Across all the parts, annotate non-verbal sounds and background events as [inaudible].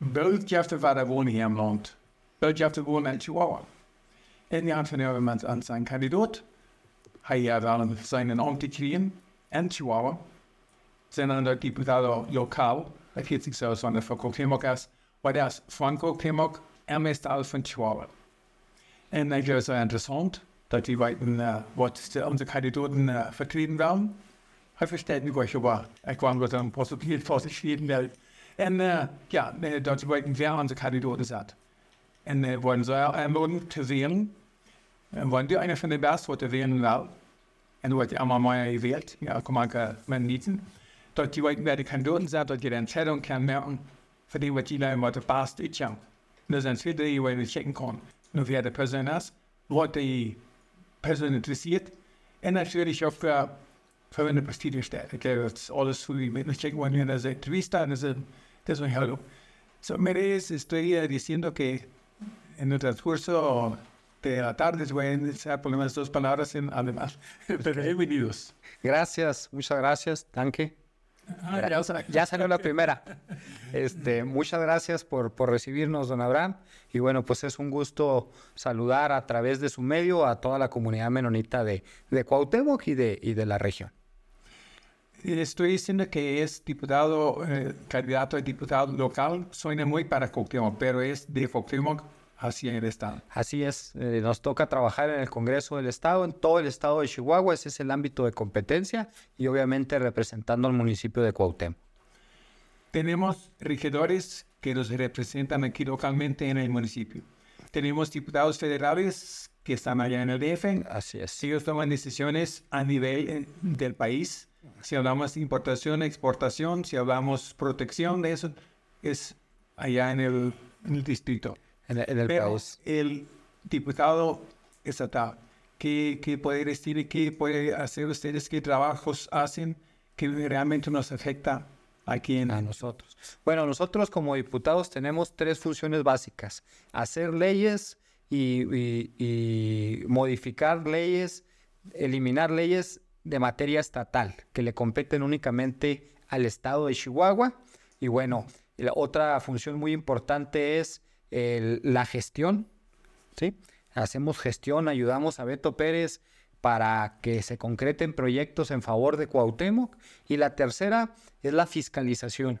Böljeftevaara wohnen hier im Land. Böljefte wohnen in Chihuahua. En die entrepreneur met an zijn Kandidat, Hij heeft seinen Amt omgekeerd in Chihuahua. Zijn aan de diputado lokaal, sich heet zich zelfs van de Coquemoc als, das dat van Coquemoc en meestal von Chihuahua. En dat is zo interessant, dass die weten uh, wat onze kandidaten uh, vertreten werden. Hij verstaat niet, wat je was. Ich kwam met een possibiliteit voor zich schrijven, En uh, ja, eh, dat wollten wir unsere Kandidaten satt. En uh, eh, wollen sie ermutigen zu wählen. En wollen die eine von den Besten, die wählen will. En wollte einmal mal gewählt, ja, kann man man nieten. Dort die wollten wir die Kandidaten satt, dort jede Entscheidung kann merken, für die, was die Leute wollen, passt, ich ja. Das sind viele, die wir checken können. Nur wer der Person ist, Leute, die Person interessiert. En natürlich auch für verwendet Prestige stellen. Ich glaube, das ist alles, die wir checken wollen, wenn er sagt, wie ist das, algo soñado. Merez, estoy diciendo que en el transcurso de la tarde se voy a por lo dos palabras en además. [laughs] Pero bienvenidos. Gracias, muchas gracias. Tanque. Ah, ya, salió. la primera. Este, muchas gracias por, por recibirnos, don Abraham. Y bueno, pues es un gusto saludar a través de su medio a toda la comunidad menonita de, de Cuauhtémoc y de, y de la región. Estoy diciendo que es diputado, eh, candidato a diputado local, suena muy para Cuauhtémoc, pero es de Cuauhtémoc hacia el Estado. Así es, eh, nos toca trabajar en el Congreso del Estado, en todo el Estado de Chihuahua, ese es el ámbito de competencia y obviamente representando al municipio de Cuauhtémoc. Tenemos regidores que nos representan aquí localmente en el municipio. Tenemos diputados federales que están allá en el DF. Así es. Ellos toman decisiones a nivel eh, del país si hablamos de importación, exportación, si hablamos protección de eso, es allá en el, distrito. En el, en el Pero El diputado estatal, ¿qué, ¿qué puede decir, qué puede hacer ustedes, qué trabajos hacen que realmente nos afecta aquí en... A nosotros. Bueno, nosotros como diputados tenemos tres funciones básicas. Hacer leyes y, y modificar leyes, eliminar leyes de materia estatal que le competen únicamente al estado de Chihuahua. Y bueno, la otra función muy importante es la gestión. ¿sí? Hacemos gestión, ayudamos a Beto Pérez para que se concreten proyectos en favor de Cuauhtémoc. Y la tercera es la fiscalización.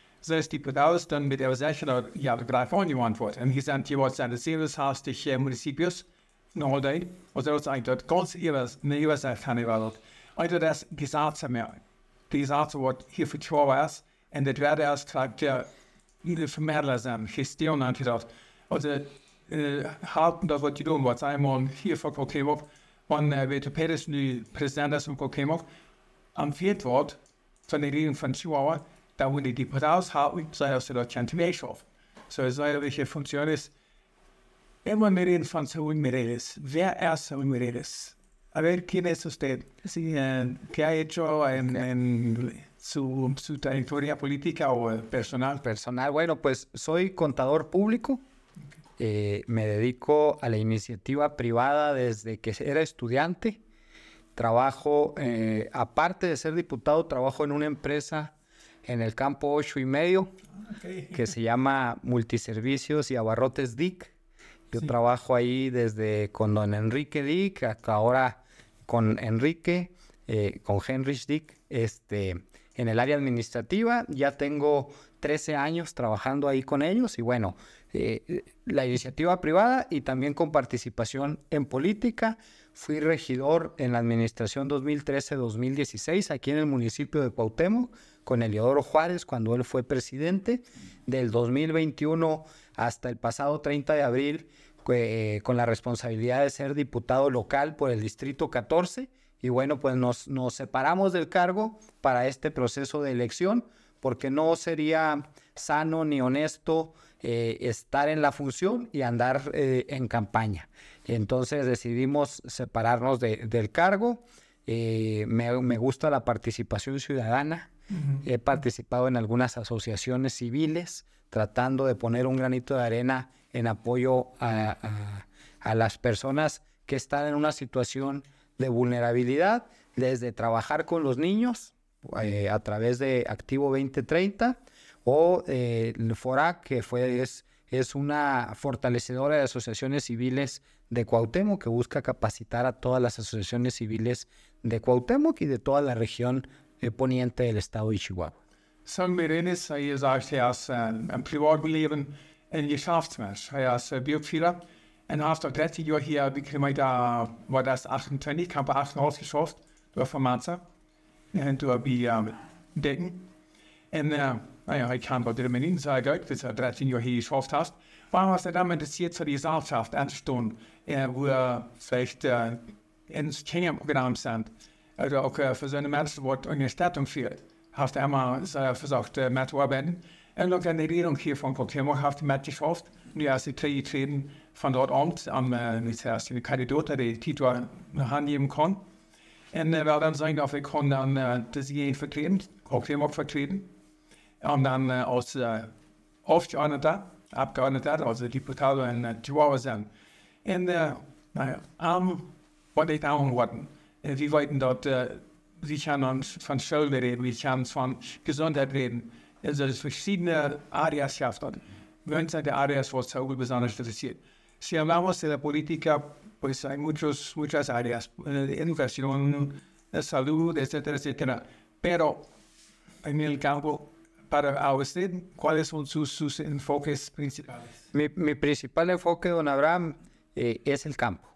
Så jeg stippet aus, dann mit der session, ja, greif on you antwort. And he sent you what's and the serious hostage uh, municipios, no all day. Og så sagde jeg, ganz ihres, ne ihres er kann ich wel. Also das gesagt mir, gesagt wird hier für zwei was, und das werde erst gesagt, ja, vermehrler sein, Gestion angedacht. Also, äh, halten das, was die tun, was einmal hier vor Kokemov, und äh, Vito Pérez, die Präsident von Kokemov, am Viertwort von der Regierung von Chihuahua, da diputados, die sei aus der Deutschland de So, Mireles. es A ver, ¿quién es usted? Eh, ¿Qué ha hecho en, su, trayectoria política o personal? Personal, bueno, pues soy contador público. Eh, me dedico a la iniciativa privada desde que era estudiante. Trabajo, eh, aparte de ser diputado, trabajo en una empresa en el campo 8 y medio, que se llama Multiservicios y Abarrotes DIC. Yo trabajo ahí desde con don Enrique Dick hasta ahora con Enrique, eh, con Henry DIC, este, en el área administrativa. Ya tengo 13 años trabajando ahí con ellos y bueno, eh, la iniciativa privada y también con participación en política. Fui regidor en la administración 2013-2016 aquí en el municipio de Cuauhtémoc con Eliodoro Juárez cuando él fue presidente, del 2021 hasta el pasado 30 de abril eh, con la responsabilidad de ser diputado local por el Distrito 14. Y bueno, pues nos, nos separamos del cargo para este proceso de elección porque no sería sano ni honesto eh, estar en la función y andar eh, en campaña. Entonces decidimos separarnos del cargo. me, gusta la participación ciudadana. He participado en algunas asociaciones civiles tratando de poner un granito de arena en apoyo a, las personas que están en una situación de vulnerabilidad, desde trabajar con los niños eh, a través de Activo 2030 o eh, el FORAC, que fue, es, una fortalecedora de asociaciones civiles de Cuauhtémoc que busca capacitar a todas las asociaciones civiles de Cuauhtémoc y de toda la región poniente del estado de Chihuahua. Som Mirenis är sagt att en privateleven en geschäftsmensch. Han är biofiler. Han har haft 30 år här, vi kilometer var det 28, kanske 18 år geschafft. Du har formater. Du har bi däcken. En, naja, ich kann bei der Menin sagen, Geld, bis er 13 Jahre hier geschafft hast. Warum hast du dann interessiert für die Gesellschaft, eine Stunde, wo vielleicht ins Kenia-Programm sind? also auch äh, für seine wo Mannschaft eine Stattung fehlt. Hat er einmal versucht, äh, mit arbeiten. En ook in de regering hier von Kokemo hat met die schoft. Nu als die twee treden van dat ambt, am ministerie, äh, de kandidaat die Titel handhaben kon. Und äh, wel dann zijn dat we kon dan äh, de zee vertreden, Kokemo vertreten. und dann äh, als äh, Aufgeordneter, Abgeordneter, also Deputado in äh, Chihuahua zijn. En äh, naja, am, wat ik aan worden. Äh, wir wollten dort äh, Richard und von Schulden reden, wir haben von Gesundheit reden. Also es verschiedene áreas schafft aftan. Muchas der áreas was Saúl besonders interessiert. Si hablamos de la política, pues hay muchos, muchas áreas, äh, educación, äh, salud, etcétera, etcétera. Pero en el campo, para usted, ¿cuáles son sus, sus enfoques principales? Mi, mi, principal enfoque, don Abraham, eh, es el campo.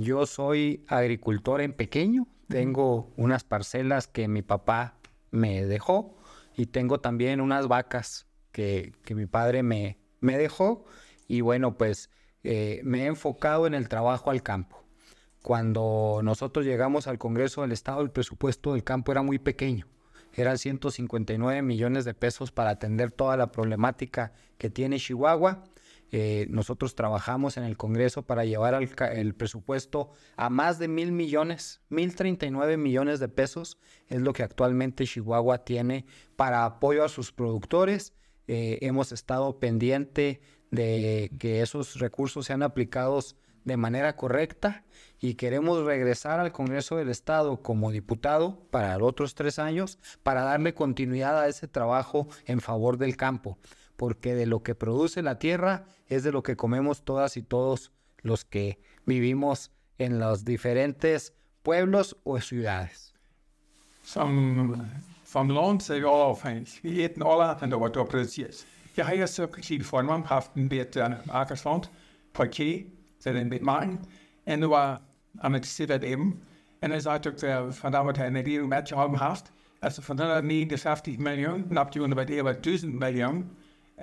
Yo soy agricultor en pequeño, tengo unas parcelas que mi papá me dejó y tengo también unas vacas que, mi padre me, dejó y bueno, pues eh, me he enfocado en el trabajo al campo. Cuando nosotros llegamos al Congreso del Estado, el presupuesto del campo era muy pequeño. Eran 159 millones de pesos para atender toda la problemática que tiene Chihuahua eh, nosotros trabajamos en el Congreso para llevar el presupuesto a más de mil millones, mil treinta y nueve millones de pesos es lo que actualmente Chihuahua tiene para apoyo a sus productores. Eh, hemos estado pendiente de que esos recursos sean aplicados de manera correcta y queremos regresar al Congreso del Estado como diputado para los otros tres años para darle continuidad a ese trabajo en favor del campo porque de lo que produce la tierra es de lo que comemos todas y todos los que vivimos en los diferentes pueblos o ciudades.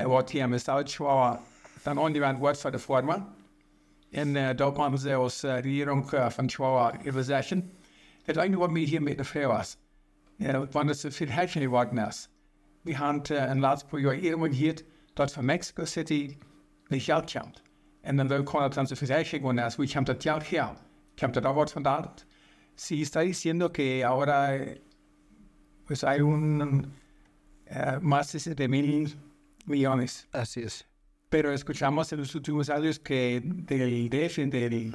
wat hier in de Zuid-Schwaar dan onderweg wordt for de vormen. En uh, daar kwamen ze als uh, regering uh, van Schwaar in possession. Het enige wat mij hier met de vrouw was, uh, uh want We hadden uh, in laatst paar jaar eerder gehoord Mexico City de geld komt. En dan kon het dan zo veel hertje geworden is, wie komt dat geld hier? Komt dat ook wat van Si está diciendo que ahora pues hay un uh, más de mil millones. Así es. Pero escuchamos en los últimos años que del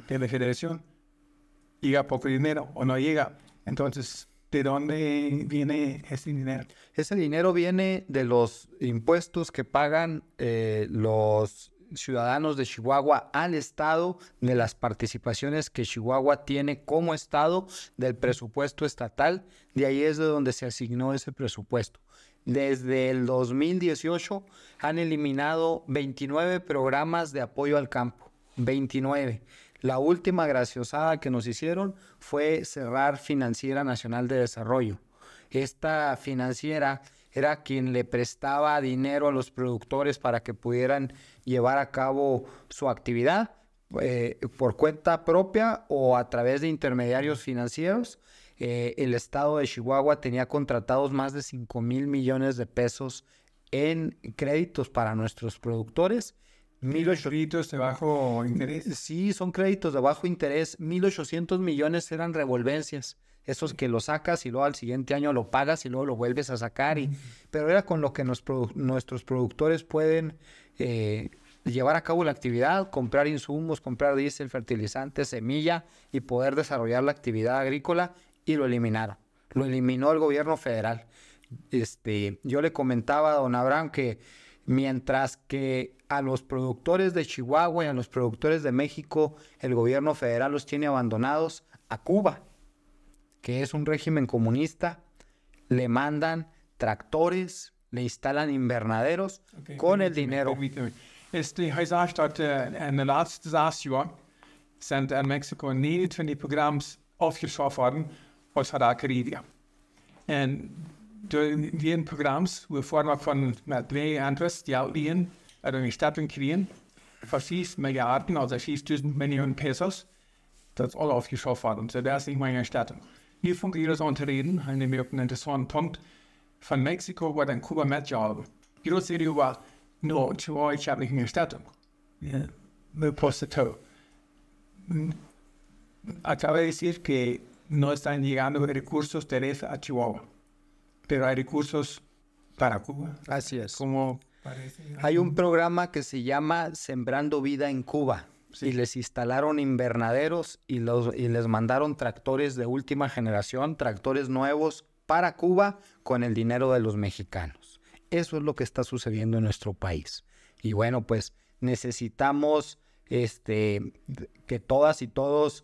de la federación, llega poco dinero o no llega. Entonces, ¿de dónde viene ese dinero? Ese dinero viene de los impuestos que pagan eh, los ciudadanos de Chihuahua al Estado, de las participaciones que Chihuahua tiene como Estado, del presupuesto estatal. De ahí es de donde se asignó ese presupuesto. Desde el 2018 han eliminado 29 programas de apoyo al campo. 29. La última graciosada que nos hicieron fue cerrar Financiera Nacional de Desarrollo. Esta financiera era quien le prestaba dinero a los productores para que pudieran llevar a cabo su actividad eh, por cuenta propia o a través de intermediarios financieros. Eh, el estado de Chihuahua tenía contratados más de 5 mil millones de pesos en créditos para nuestros productores. créditos de bajo interés. Eh, sí, son créditos de bajo interés. 1.800 millones eran revolvencias. Esos que lo sacas y luego al siguiente año lo pagas y luego lo vuelves a sacar. Y, pero era con lo que nuestros productores pueden eh, llevar a cabo la actividad, comprar insumos, comprar diésel, fertilizante, semilla y poder desarrollar la actividad agrícola y lo eliminaron. Lo eliminó el gobierno federal. Este, yo le comentaba a don Abraham que mientras que a los productores de Chihuahua y a los productores de México el gobierno federal los tiene abandonados, a Cuba, que es un régimen comunista, le mandan tractores, le instalan invernaderos con el dinero. Este, 29 aus sarà critica. And during den programs we former von Matvei Andres, die Outlien, er in Stadten kriegen, fast 6 Milliarden, also 6.000 Millionen Pesos, das ist alles aufgeschafft worden. So, das ist nicht meine Stadt. Hier von Ihres Unterreden haben wir einen interessanten Punkt. Von Mexiko war dann Kuba Die Ihre Serie war nur zwei staatliche Städte. Mir postet. A través de que no están llegando recursos Teresa a Chihuahua, pero hay recursos para Cuba. Así es. Como Hay un programa que se llama Sembrando Vida en Cuba. Y les instalaron invernaderos y, los, y les mandaron tractores de última generación, tractores nuevos para Cuba con el dinero de los mexicanos. Eso es lo que está sucediendo en nuestro país. Y bueno, pues necesitamos este, que todas y todos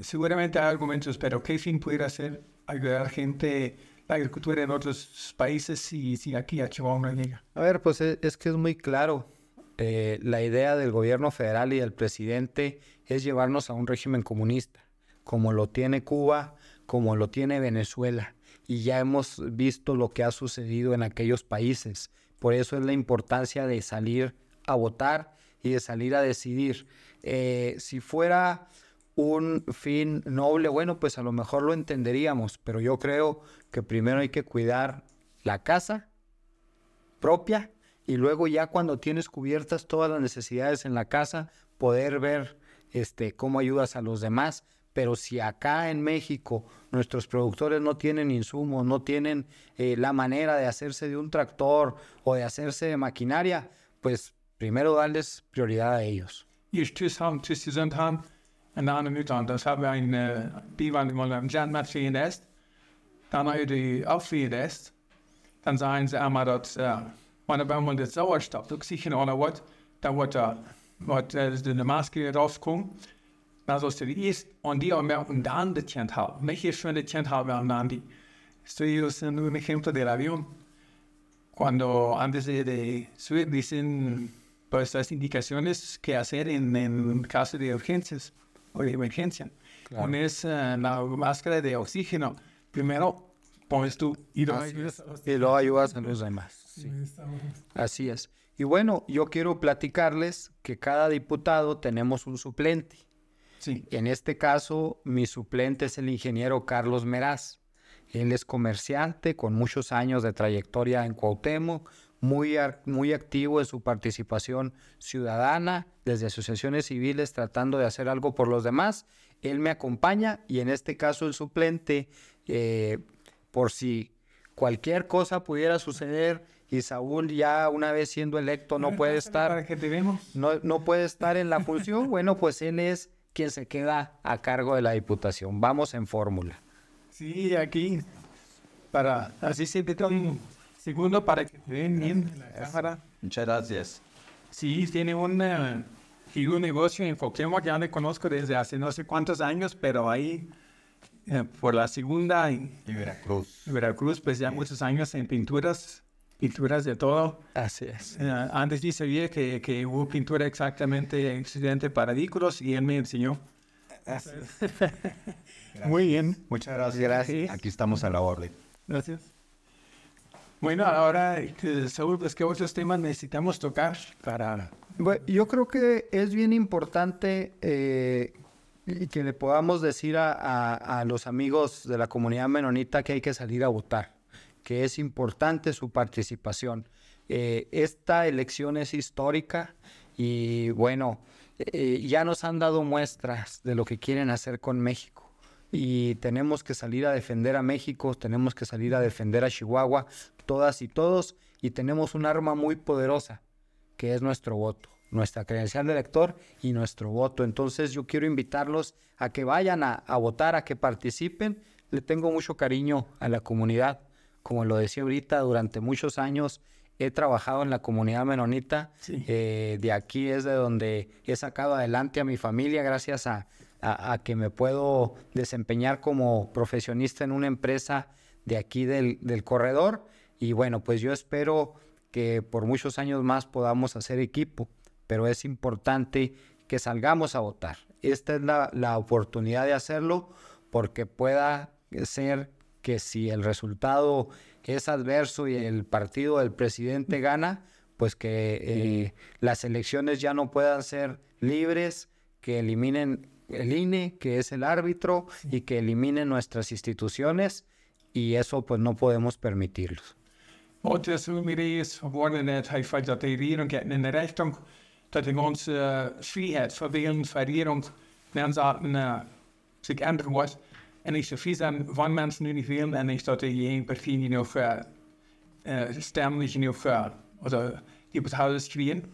seguramente hay argumentos, pero ¿qué fin pudiera hacer ayudar gente, la agricultura en otros países si, aquí a Chihuahua una llega? A ver, pues e, es, que es muy claro. Eh, la idea del gobierno federal y del presidente es llevarnos a un régimen comunista, como lo tiene Cuba, como lo tiene Venezuela. Y ya hemos visto lo que ha sucedido en aquellos países. Por eso es la importancia de salir a votar y de salir a decidir. Eh, si fuera un fin noble, bueno, pues a lo mejor lo entenderíamos, pero yo creo que primero hay que cuidar la casa propia y luego ya cuando tienes cubiertas todas las necesidades en la casa, poder ver este, cómo ayudas a los demás. Pero si acá en México nuestros productores no tienen insumos, no tienen eh, la manera de hacerse de un tractor o de hacerse de maquinaria, pues primero darles prioridad a ellos. Y nahen Müttern. Das habe ein äh, Biwan immer im Janmatfien ist, dann habe die Auffliehen ist, dann sagen sie einmal, dass äh, wenn man das Sauerstoff, das Oxygen oder was, da wird da, wird eine Maske rauskommen. Also ist die ist und die auch mehr und dann die Tient haben. Nicht ist schon die Tient haben, sondern die. Estudios sind nur ein Beispiel del avión. Cuando antes de, de subir dicen pues las indicaciones que hacer en, en caso de urgencias. o de emergencia. Pones la máscara de oxígeno. Primero pones tú y luego ayudas, a los demás. Así es. Y bueno, yo quiero platicarles que cada diputado tenemos un suplente. Sí. En este caso, mi suplente es el ingeniero Carlos Meraz. Él es comerciante con muchos años de trayectoria en Cuauhtémoc, muy, muy activo en su participación ciudadana, desde asociaciones civiles, tratando de hacer algo por los demás. Él me acompaña y en este caso el suplente, eh, por si cualquier cosa pudiera suceder y Saúl ya una vez siendo electo no puede estar No, no puede estar en la función, bueno, pues él es quien se queda a cargo de la diputación. Vamos en fórmula. Sí, aquí para así siempre Segundo, para que se den bien la cámara. Muchas gracias. Sí, tiene un un eh, negocio en Pokémon que ya le conozco desde hace no sé cuántos años, pero ahí eh, por la segunda en, Veracruz. Veracruz, pues ya muchos años en pinturas, pinturas de todo. Así es. Eh, antes dice sabía que, que hubo pintura exactamente occidente para vehículos y él me enseñó. Así es. [laughs] Muy bien. Muchas gracias. gracias. Aquí estamos a la orden. Gracias. Bueno, ahora seguro este, es que otros temas necesitamos tocar para... yo creo que es bien importante eh, que le podamos decir a, los amigos de la comunidad menonita que hay que salir a votar, que es importante su participación. Eh, esta elección es histórica y bueno, eh, ya nos han dado muestras de lo que quieren hacer con México y tenemos que salir a defender a México, tenemos que salir a defender a Chihuahua, todas y todos, y tenemos un arma muy poderosa, que es nuestro voto, nuestra credencial de elector y nuestro voto. Entonces yo quiero invitarlos a que vayan a, votar, a que participen. Le tengo mucho cariño a la comunidad. Como lo decía ahorita, durante muchos años he trabajado en la comunidad menonita. Eh, de aquí es de donde he sacado adelante a mi familia gracias a, a, que me puedo desempeñar como profesionista en una empresa de aquí del, corredor. Y bueno, pues yo espero que por muchos años más podamos hacer equipo, pero es importante que salgamos a votar. Esta es la, oportunidad de hacerlo porque pueda ser que si el resultado es adverso y el partido del presidente gana, pues que eh, las elecciones ya no puedan ser libres, que eliminen el INE, que es el árbitro y que elimine nuestras instituciones y eso pues no podemos permitirlos. Wat Sumeriërs worden het heeft feit dat de regering øh, in de richting dat de onze vrijheid verweren verwering mensen zaten zich ändern wordt. En ik vies aan van mensen nu niet willen en ik dat de geen partij niet nog stemmen niet nog of die betalen schreeuwen.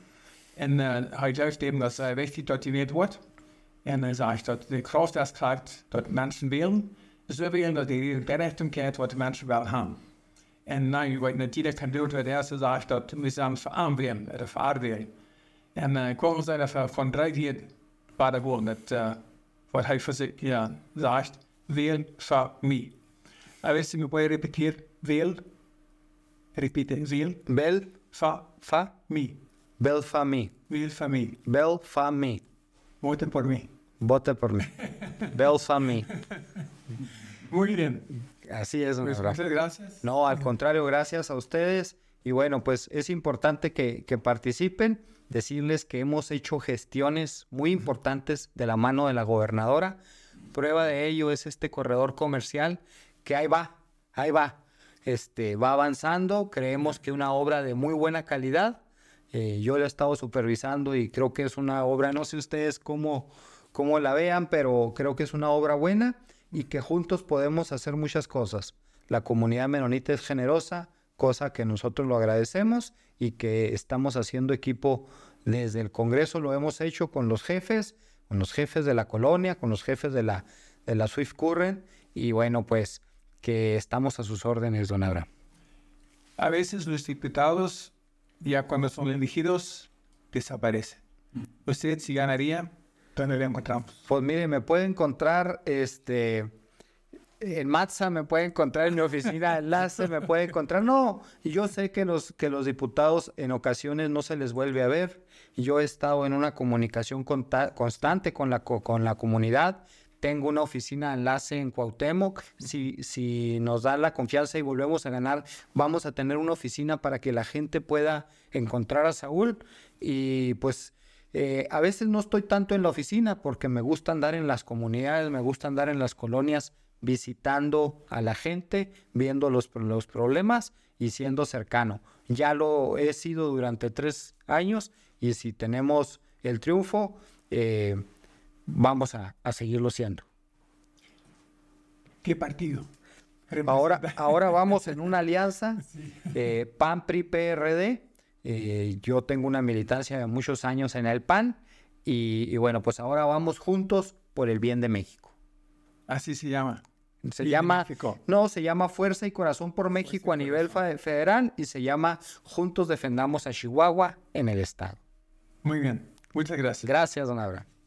En hij juist eben dat het wichtig dat die weet wordt. En dan zag ik dat de krachtuitskracht dat mensen willen, ze willen dat die berechtigheid wat de mensen wel hebben. En nou, wat ik natuurlijk kan doen, het eerste eh, dat we samen veranderen, het veranderen. En ik kwamen ze van drie hier bij de woon, dat eh, wat hij voor zich ja, zegt, wil voor mij. Hij wist me bij repeteren, wil, repeteren, wil. Wil Fa. Fa. Mi. Wil fa mi. Wil fa mi. Wil fa mi. Voten por mí. Voten por mí. Bells on me. Muy bien. Así es, pues, Muchas gracias. No, al contrario, gracias a ustedes. Y bueno, pues es importante que, que participen. Decirles que hemos hecho gestiones muy importantes de la mano de la gobernadora. Prueba de ello es este corredor comercial que ahí va, ahí va. Este, va avanzando. Creemos que una obra de muy buena calidad eh, yo la he estado supervisando y creo que es una obra, no sé ustedes cómo, cómo la vean, pero creo que es una obra buena y que juntos podemos hacer muchas cosas. La comunidad menonita es generosa, cosa que nosotros lo agradecemos y que estamos haciendo equipo desde el Congreso, lo hemos hecho con los jefes, con los jefes de la colonia, con los jefes de la, de la Swift Current y bueno, pues que estamos a sus órdenes, don Abraham. A veces los diputados ya cuando son elegidos, desaparece. Usted si ganaría, ¿dónde le encontramos? Pues mire, me puede encontrar este en Matza me puede encontrar en mi oficina en enlace, me puede encontrar. No, yo sé que los, que los diputados en ocasiones no se les vuelve a ver. Yo he estado en una comunicación constante con la, con la comunidad. Tengo una oficina enlace en Cuauhtémoc. Si, si nos da la confianza y volvemos a ganar, vamos a tener una oficina para que la gente pueda encontrar a Saúl. Y pues eh, a veces no estoy tanto en la oficina porque me gusta andar en las comunidades, me gusta andar en las colonias visitando a la gente, viendo los, los problemas y siendo cercano. Ya lo he sido durante tres años y si tenemos el triunfo, eh, vamos a, seguirlo siendo. ¿Qué partido? Ahora, [laughs] ahora vamos en una alianza de PAN PRI PRD. Eh, yo tengo una militancia de muchos años en el PAN y, bueno, pues ahora vamos juntos por el bien de México. Así se llama. Se llama no, se llama Fuerza y Corazón por México a nivel federal y se llama Juntos defendamos a Chihuahua en el estado. Muy bien. Muchas gracias. Gracias, don Abraham.